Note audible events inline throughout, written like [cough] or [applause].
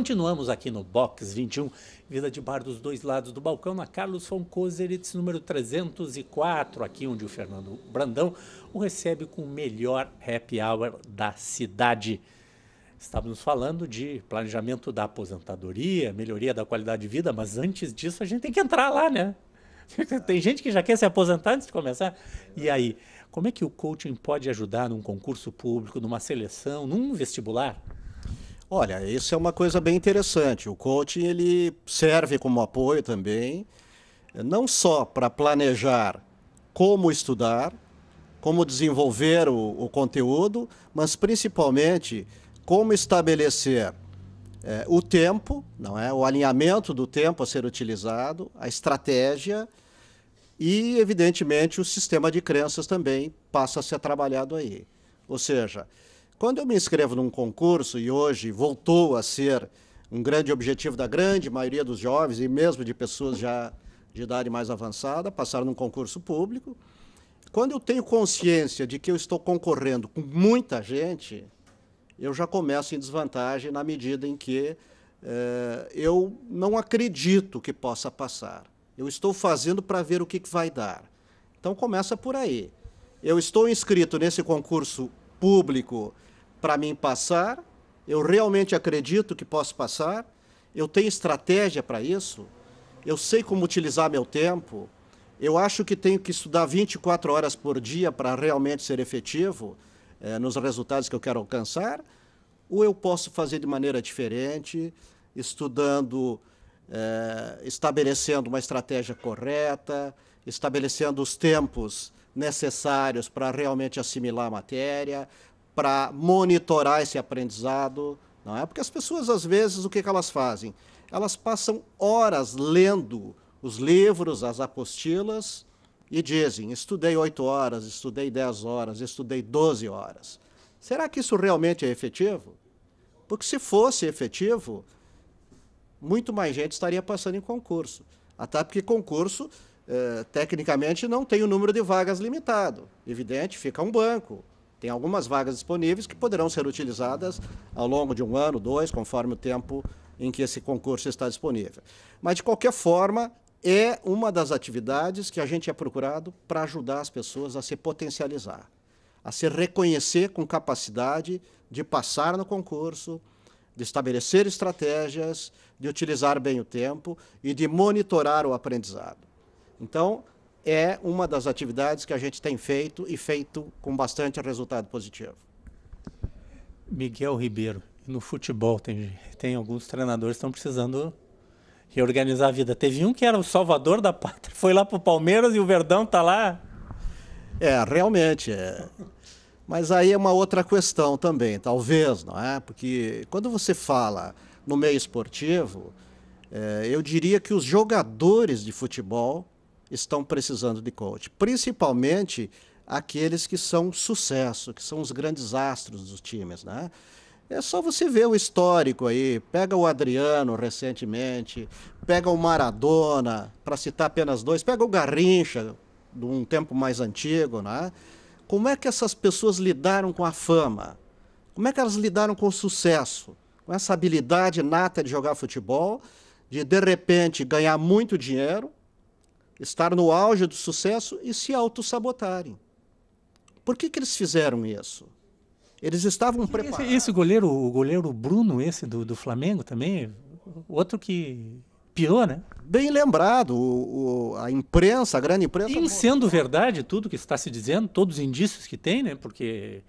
Continuamos aqui no Box 21, Vida de Bar dos Dois Lados do Balcão, na Carlos von Kozeritz, número 304, aqui onde o Fernando Brandão o recebe com o melhor happy hour da cidade. Estávamos falando de planejamento da aposentadoria, melhoria da qualidade de vida, mas antes disso a gente tem que entrar lá, né? [laughs] Tem gente que já quer se aposentar antes de começar. E aí, como é que o coaching pode ajudar num concurso público, numa seleção, num vestibular? Olha, isso é uma coisa bem interessante. O coaching ele serve como apoio também, não só para planejar como estudar, como desenvolver o, o conteúdo, mas principalmente como estabelecer é, o tempo, não é, o alinhamento do tempo a ser utilizado, a estratégia e, evidentemente, o sistema de crenças também passa a ser trabalhado aí. Ou seja, quando eu me inscrevo num concurso, e hoje voltou a ser um grande objetivo da grande maioria dos jovens, e mesmo de pessoas já de idade mais avançada, passar num concurso público, quando eu tenho consciência de que eu estou concorrendo com muita gente, eu já começo em desvantagem na medida em que eh, eu não acredito que possa passar. Eu estou fazendo para ver o que, que vai dar. Então começa por aí. Eu estou inscrito nesse concurso público para mim passar, eu realmente acredito que posso passar, eu tenho estratégia para isso, eu sei como utilizar meu tempo, eu acho que tenho que estudar 24 horas por dia para realmente ser efetivo eh, nos resultados que eu quero alcançar, ou eu posso fazer de maneira diferente, estudando, eh, estabelecendo uma estratégia correta, estabelecendo os tempos necessários para realmente assimilar a matéria, para monitorar esse aprendizado, não é? Porque as pessoas às vezes o que, que elas fazem? Elas passam horas lendo os livros, as apostilas e dizem: estudei oito horas, estudei dez horas, estudei doze horas. Será que isso realmente é efetivo? Porque se fosse efetivo, muito mais gente estaria passando em concurso. Até porque concurso, eh, tecnicamente, não tem o um número de vagas limitado. Evidente, fica um banco. Tem algumas vagas disponíveis que poderão ser utilizadas ao longo de um ano, dois, conforme o tempo em que esse concurso está disponível. Mas, de qualquer forma, é uma das atividades que a gente é procurado para ajudar as pessoas a se potencializar, a se reconhecer com capacidade de passar no concurso, de estabelecer estratégias, de utilizar bem o tempo e de monitorar o aprendizado. Então, é uma das atividades que a gente tem feito e feito com bastante resultado positivo. Miguel Ribeiro, no futebol tem, tem alguns treinadores que estão precisando reorganizar a vida. Teve um que era o salvador da pátria, foi lá para o Palmeiras e o Verdão está lá. É, realmente. É. Mas aí é uma outra questão também, talvez, não é? Porque quando você fala no meio esportivo, é, eu diria que os jogadores de futebol estão precisando de coach, principalmente aqueles que são sucesso, que são os grandes astros dos times, né? É só você ver o histórico aí. Pega o Adriano recentemente, pega o Maradona, para citar apenas dois, pega o Garrincha, de um tempo mais antigo, né? Como é que essas pessoas lidaram com a fama? Como é que elas lidaram com o sucesso? Com essa habilidade nata de jogar futebol, de de repente ganhar muito dinheiro, estar no auge do sucesso e se autossabotarem. Por que, que eles fizeram isso? Eles estavam preparados. Esse, esse, goleiro, o goleiro Bruno, esse do, do Flamengo também, outro que pirou, né? Bem lembrado, o, o, a imprensa, a grande imprensa. E sendo verdade tudo que está se dizendo, todos os indícios que tem, né? Porque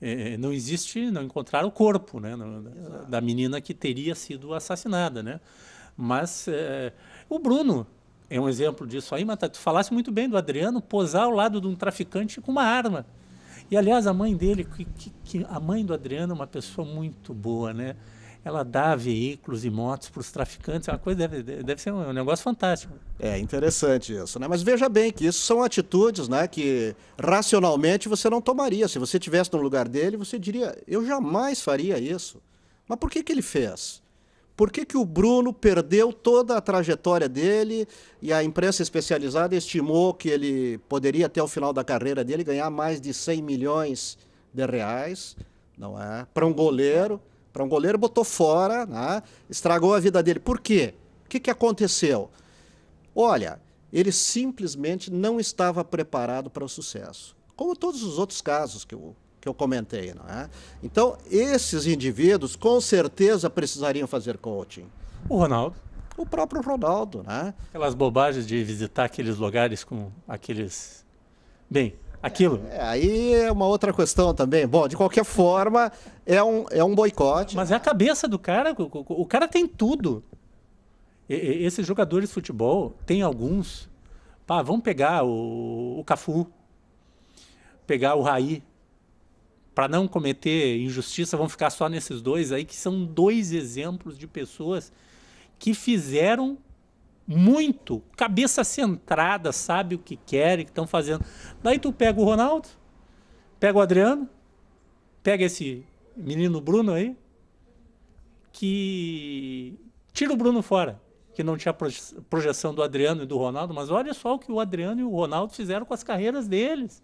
é, não existe, não encontraram o corpo, né? No, da, da menina que teria sido assassinada, né? Mas é, o Bruno, é um exemplo disso aí, mas tá, Tu falasse muito bem do Adriano posar ao lado de um traficante com uma arma. E aliás, a mãe dele, que, que, que a mãe do Adriano é uma pessoa muito boa, né? Ela dá veículos e motos para os traficantes, é uma coisa deve, deve ser um, é um negócio fantástico. É interessante isso, né? Mas veja bem que isso são atitudes, né, que racionalmente você não tomaria. Se você tivesse no lugar dele, você diria: eu jamais faria isso. Mas por que que ele fez? por que, que o Bruno perdeu toda a trajetória dele e a imprensa especializada estimou que ele poderia, até o final da carreira dele, ganhar mais de 100 milhões de reais, não é? Para um goleiro, para um goleiro botou fora, né? estragou a vida dele. Por quê? O que, que aconteceu? Olha, ele simplesmente não estava preparado para o sucesso. Como todos os outros casos que eu que eu comentei. Não é? Então, esses indivíduos com certeza precisariam fazer coaching. O Ronaldo. O próprio Ronaldo, né? Aquelas bobagens de visitar aqueles lugares com aqueles. Bem, aquilo. É, aí é uma outra questão também. Bom, de qualquer forma, é um, é um boicote. Mas é a cabeça do cara. O, o cara tem tudo. E, e, esses jogadores de futebol, tem alguns. Pá, vamos pegar o, o Cafu, pegar o Raí, para não cometer injustiça, vamos ficar só nesses dois aí, que são dois exemplos de pessoas que fizeram muito, cabeça centrada, sabe o que querem, que estão fazendo. Daí tu pega o Ronaldo, pega o Adriano, pega esse menino Bruno aí, que tira o Bruno fora, que não tinha projeção do Adriano e do Ronaldo, mas olha só o que o Adriano e o Ronaldo fizeram com as carreiras deles.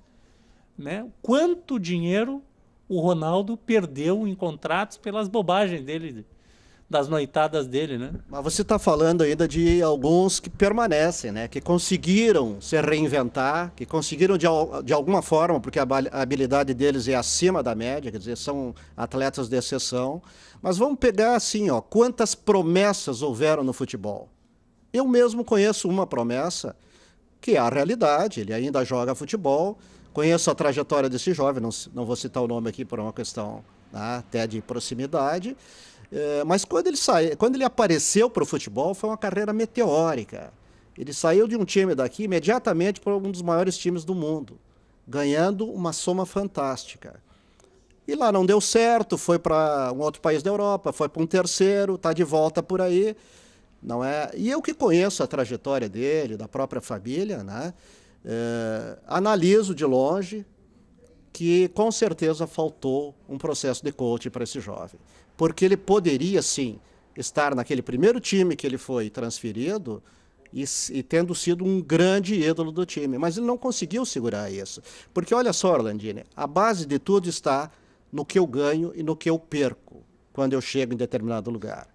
Né? Quanto dinheiro o Ronaldo perdeu em contratos pelas bobagens dele, das noitadas dele, né? Mas você está falando ainda de alguns que permanecem, né? Que conseguiram se reinventar, que conseguiram de, de alguma forma, porque a habilidade deles é acima da média, quer dizer, são atletas de exceção. Mas vamos pegar assim, ó, quantas promessas houveram no futebol? Eu mesmo conheço uma promessa que é a realidade. Ele ainda joga futebol, Conheço a trajetória desse jovem, não, não vou citar o nome aqui por uma questão né, até de proximidade. É, mas quando ele, saiu, quando ele apareceu para o futebol, foi uma carreira meteórica. Ele saiu de um time daqui imediatamente para um dos maiores times do mundo, ganhando uma soma fantástica. E lá não deu certo, foi para um outro país da Europa, foi para um terceiro, está de volta por aí. Não é? E eu que conheço a trajetória dele, da própria família, né? É, analiso de longe que com certeza faltou um processo de coaching para esse jovem. Porque ele poderia, sim, estar naquele primeiro time que ele foi transferido e, e, tendo sido um grande ídolo do time. Mas ele não conseguiu segurar isso. Porque olha só, Orlandine, a base de tudo está no que eu ganho e no que eu perco quando eu chego em determinado lugar.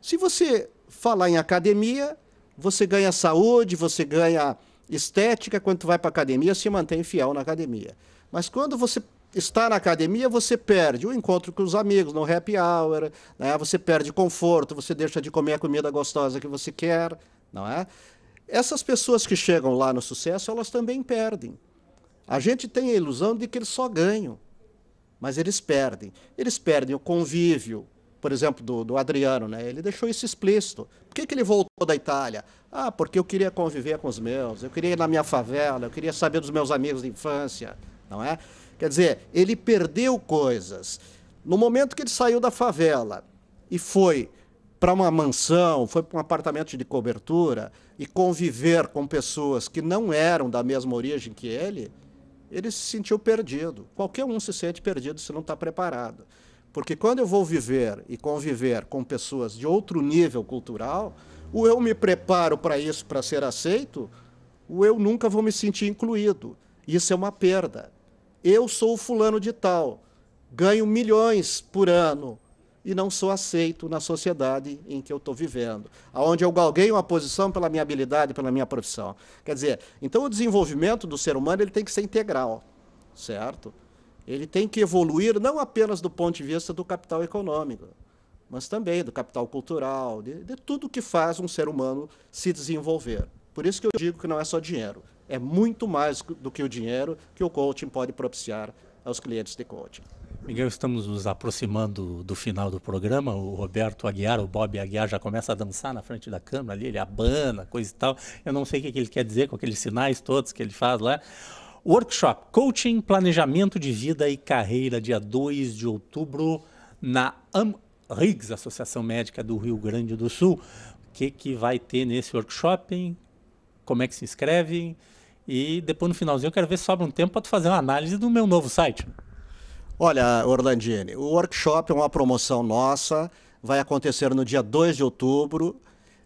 Se você falar em academia, você ganha saúde, você ganha estética, quando tu vai para academia, se mantém fiel na academia. Mas quando você está na academia, você perde o encontro com os amigos, no happy hour, né? você perde conforto, você deixa de comer a comida gostosa que você quer, não é? Essas pessoas que chegam lá no sucesso, elas também perdem. A gente tem a ilusão de que eles só ganham, mas eles perdem. Eles perdem o convívio, por exemplo, do, do Adriano, né? ele deixou isso explícito. Por que, que ele voltou da Itália? Ah, porque eu queria conviver com os meus, eu queria ir na minha favela, eu queria saber dos meus amigos de infância, não é? Quer dizer, ele perdeu coisas. No momento que ele saiu da favela e foi para uma mansão, foi para um apartamento de cobertura e conviver com pessoas que não eram da mesma origem que ele, ele se sentiu perdido. Qualquer um se sente perdido se não está preparado. Porque quando eu vou viver e conviver com pessoas de outro nível cultural, ou eu me preparo para isso para ser aceito, ou eu nunca vou me sentir incluído. Isso é uma perda. Eu sou o fulano de tal, ganho milhões por ano e não sou aceito na sociedade em que eu estou vivendo, aonde eu galguei uma posição pela minha habilidade, pela minha profissão. Quer dizer, então o desenvolvimento do ser humano ele tem que ser integral, certo? ele tem que evoluir não apenas do ponto de vista do capital econômico, mas também do capital cultural, de, de, tudo que faz um ser humano se desenvolver. Por isso que eu digo que não é só dinheiro, é muito mais do que o dinheiro que o coaching pode propiciar aos clientes de coaching. Miguel, estamos nos aproximando do final do programa. O Roberto Aguiar, o Bob Aguiar, já começa a dançar na frente da câmera ali, ele abana, coisa e tal. Eu não sei o que ele quer dizer com aqueles sinais todos que ele faz lá. Workshop Coaching, Planejamento de Vida e Carreira, dia 2 de outubro, na AMRIGS, Associação Médica do Rio Grande do Sul. O que, que vai ter nesse workshop? Hein? Como é que se inscreve? E depois no finalzinho eu quero ver se sobra um tempo para tu fazer uma análise do meu novo site. Olha, Orlandini, o workshop é uma promoção nossa, vai acontecer no dia 2 de outubro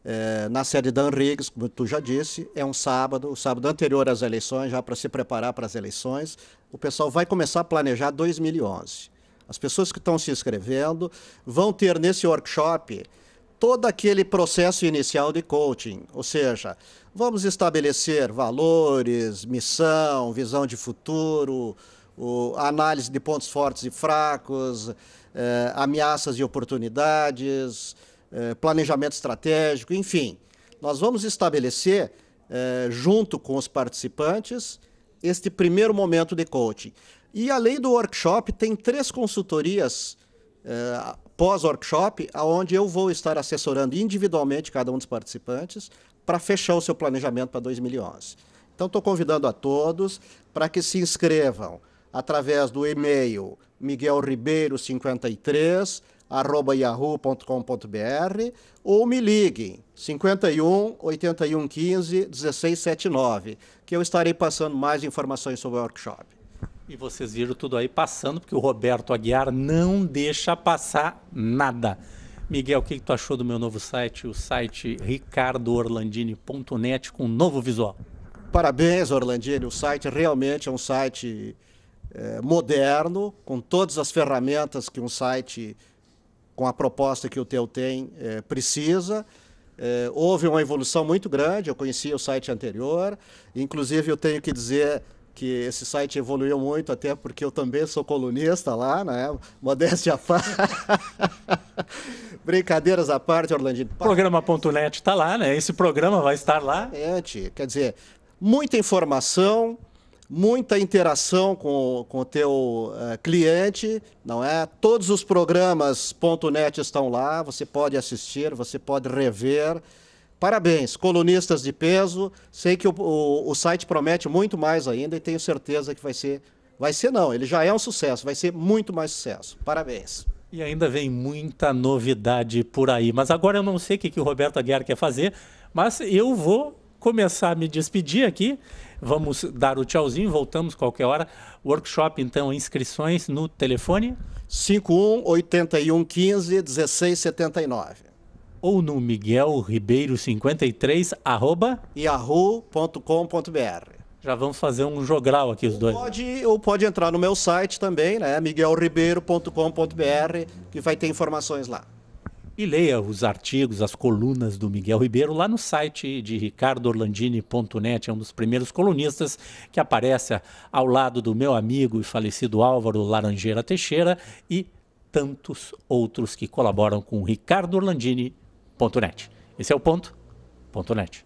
é, na sede da Anrigues, como tu já disse, é um sábado, o sábado anterior às eleições, já para se preparar para as eleições, o pessoal vai começar a planejar 2011. As pessoas que estão se inscrevendo vão ter nesse workshop todo aquele processo inicial de coaching, ou seja, vamos estabelecer valores, missão, visão de futuro, o, análise de pontos fortes e fracos, eh, ameaças e oportunidades é, planejamento estratégico, enfim. Nós vamos estabelecer, é, junto com os participantes, este primeiro momento de coaching. E além do workshop, tem três consultorias é, pós-workshop, onde eu vou estar assessorando individualmente cada um dos participantes para fechar o seu planejamento para 2011. Então, estou convidando a todos para que se inscrevam através do e-mail miguelribeiro53 arroba yahoo.com.br ou me liguem 51 81 15 16 79 que eu estarei passando mais informações sobre o workshop. E vocês viram tudo aí passando, porque o Roberto Aguiar não deixa passar nada. Miguel, o que, que tu achou do meu novo site, o site ricardoorlandini.net com um novo visual? Parabéns, Orlandini. O site realmente é um site é, moderno, com todas as ferramentas que um site com a proposta que o TEL tem, é, precisa. É, houve uma evolução muito grande, eu conhecia o site anterior, inclusive eu tenho que dizer que esse site evoluiu muito, até porque eu também sou colunista lá, né? [laughs] Modéstia à parte. [laughs] Brincadeiras à parte, Orlandino. Programa.net está lá, né? Esse programa vai estar lá. é Quer dizer, muita informação, muita interação com, com o teu uh, cliente, não é? Todos os programas .net estão lá, você pode assistir, você pode rever. Parabéns, colunistas de peso. Sei que o, o, o site promete muito mais ainda e tenho certeza que vai ser, vai ser não, ele já é um sucesso, vai ser muito mais sucesso. Parabéns. E ainda vem muita novidade por aí. Mas agora eu não sei o que, que o Roberto Aguiar quer fazer, mas eu vou começar a me despedir aqui Vamos dar o tchauzinho, voltamos qualquer hora. Workshop, então, inscrições no telefone? 51 81 15 16 79. Ou no Miguel Ribeiro 53, arroba? yahoo.com.br. Já vamos fazer um jogral aqui os dois. Pode, ou pode entrar no meu site também, né? miguelribeiro.com.br, que vai ter informações lá e leia os artigos, as colunas do Miguel Ribeiro lá no site de ricardoorlandini.net, é um dos primeiros colunistas que aparece ao lado do meu amigo e falecido Álvaro Laranjeira Teixeira e tantos outros que colaboram com ricardoorlandini.net. Esse é o ponto. Ponto .net.